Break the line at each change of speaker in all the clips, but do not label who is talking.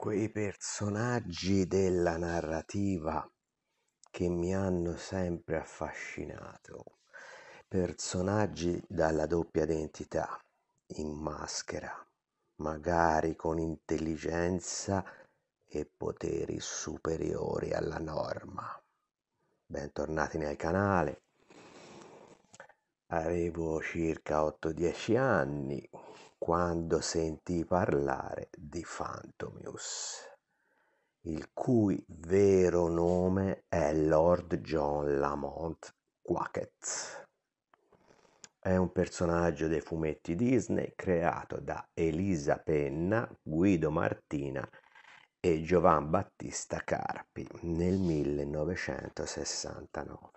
quei personaggi della narrativa che mi hanno sempre affascinato, personaggi dalla doppia identità, in maschera, magari con intelligenza e poteri superiori alla norma. Bentornati nel canale. Avevo circa 8-10 anni quando sentii parlare di Fantomius, il cui vero nome è Lord John Lamont Quackett. È un personaggio dei fumetti Disney creato da Elisa Penna, Guido Martina e Giovan Battista Carpi nel 1969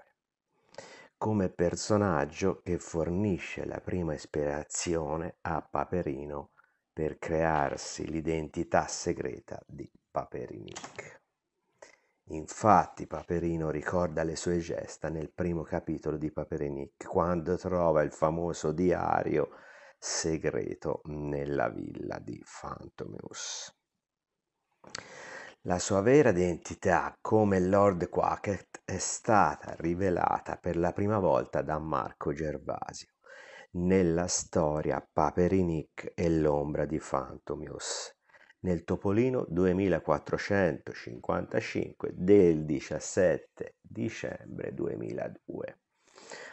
come personaggio che fornisce la prima ispirazione a Paperino per crearsi l'identità segreta di Paperinic. Infatti Paperino ricorda le sue gesta nel primo capitolo di Paperinic quando trova il famoso diario segreto nella villa di Phantomeus. La sua vera identità come Lord Quacket è stata rivelata per la prima volta da Marco Gervasio nella storia Paperinik e l'ombra di Phantomius nel Topolino 2455 del 17 dicembre 2002.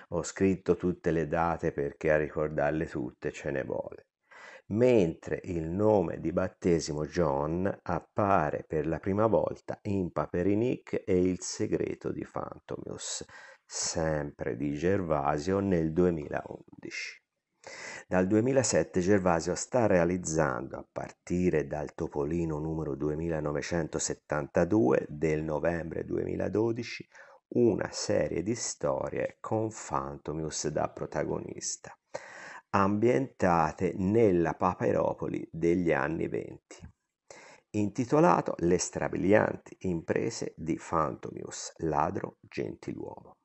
Ho scritto tutte le date perché a ricordarle tutte ce ne vuole mentre il nome di battesimo John appare per la prima volta in Paperinik e Il segreto di Phantomius, sempre di Gervasio nel 2011. Dal 2007 Gervasio sta realizzando, a partire dal Topolino numero 2972 del novembre 2012, una serie di storie con Phantomius da protagonista ambientate nella Paperopoli degli anni venti, intitolato Le strabilianti imprese di Fantomius, ladro gentiluomo.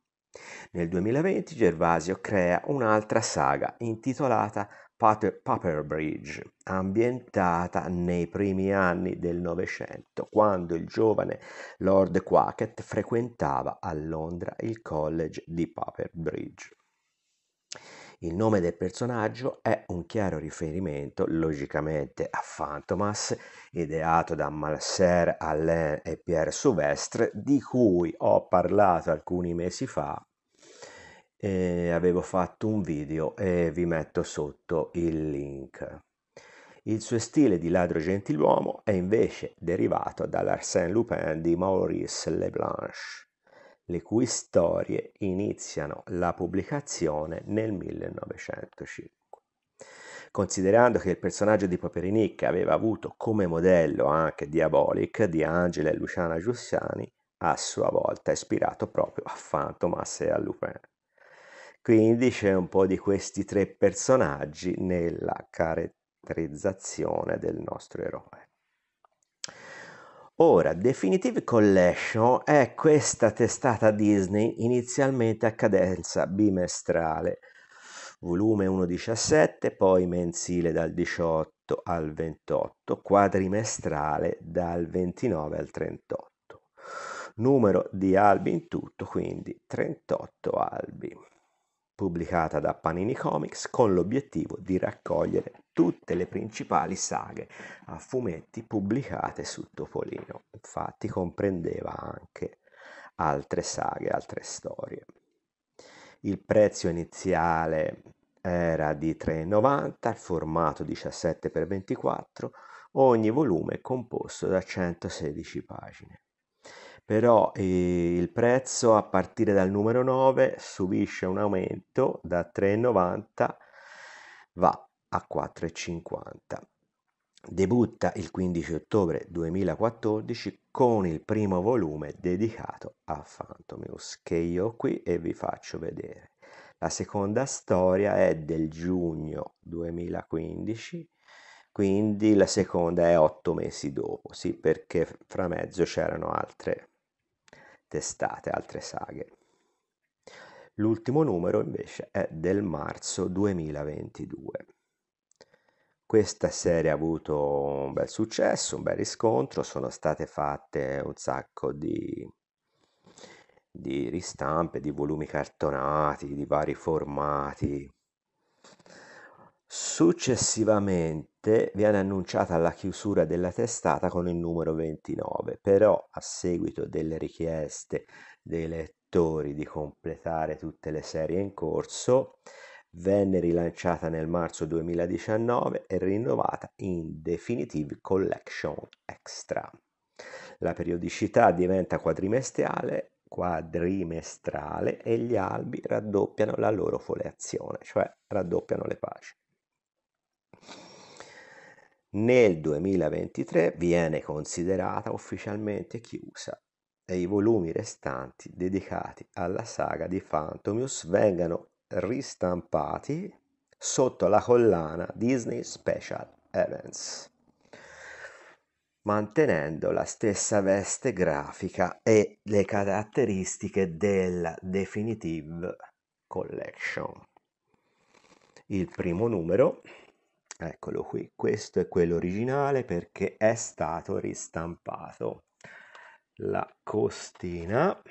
Nel 2020 Gervasio crea un'altra saga intitolata Paper Bridge, ambientata nei primi anni del Novecento, quando il giovane Lord Quacket frequentava a Londra il college di Paper Bridge. Il nome del personaggio è un chiaro riferimento, logicamente, a Fantomas, ideato da Marcel Alain e Pierre Souvestre, di cui ho parlato alcuni mesi fa. E avevo fatto un video e vi metto sotto il link. Il suo stile di ladro gentiluomo è invece derivato dall'Arsène Lupin di Maurice Leblanche le cui storie iniziano la pubblicazione nel 1905. Considerando che il personaggio di Paperinic aveva avuto come modello anche Diabolic di Angela e Luciana Giussani, a sua volta ispirato proprio a Fantomas e a Lupin. Quindi c'è un po' di questi tre personaggi nella caratterizzazione del nostro eroe. Ora, Definitive Collection è questa testata Disney inizialmente a cadenza bimestrale, volume 1.17, poi mensile dal 18 al 28, quadrimestrale dal 29 al 38. Numero di albi in tutto, quindi 38 albi pubblicata da Panini Comics con l'obiettivo di raccogliere tutte le principali saghe a fumetti pubblicate su Topolino. Infatti comprendeva anche altre saghe, altre storie. Il prezzo iniziale era di 3,90, il formato 17x24, ogni volume è composto da 116 pagine però eh, il prezzo a partire dal numero 9 subisce un aumento da 3,90 va a 4,50. Debutta il 15 ottobre 2014 con il primo volume dedicato a Phantomius che io ho qui e eh, vi faccio vedere. La seconda storia è del giugno 2015 quindi la seconda è otto mesi dopo, sì, perché fra mezzo c'erano altre testate, altre saghe. L'ultimo numero invece è del marzo 2022. Questa serie ha avuto un bel successo, un bel riscontro, sono state fatte un sacco di, di ristampe, di volumi cartonati, di vari formati Successivamente viene annunciata la chiusura della testata con il numero 29, però a seguito delle richieste dei lettori di completare tutte le serie in corso, venne rilanciata nel marzo 2019 e rinnovata in Definitive Collection Extra. La periodicità diventa quadrimestrale, quadrimestrale e gli albi raddoppiano la loro foliazione, cioè raddoppiano le pagine nel 2023 viene considerata ufficialmente chiusa e i volumi restanti dedicati alla saga di Phantomius vengono ristampati sotto la collana Disney Special Events, mantenendo la stessa veste grafica e le caratteristiche della Definitive Collection. Il primo numero Eccolo qui, questo è quello originale perché è stato ristampato. La costina.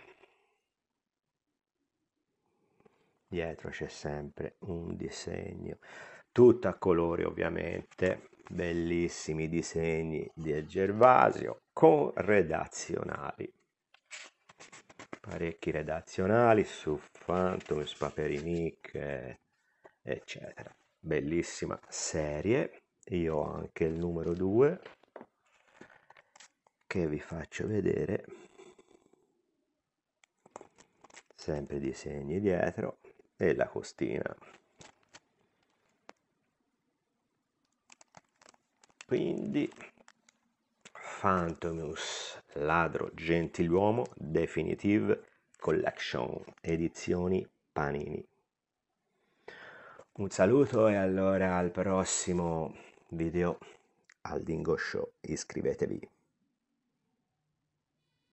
Dietro c'è sempre un disegno, tutto a colori ovviamente, bellissimi disegni di Gervasio con redazionali. Parecchi redazionali su Phantom, Paperinic, eh, eccetera bellissima serie. Io ho anche il numero 2 che vi faccio vedere. Sempre disegni dietro e la costina. Quindi Phantomus, ladro gentiluomo, definitive collection, edizioni Panini. Un saluto e allora al prossimo video al Dingo Show. Iscrivetevi.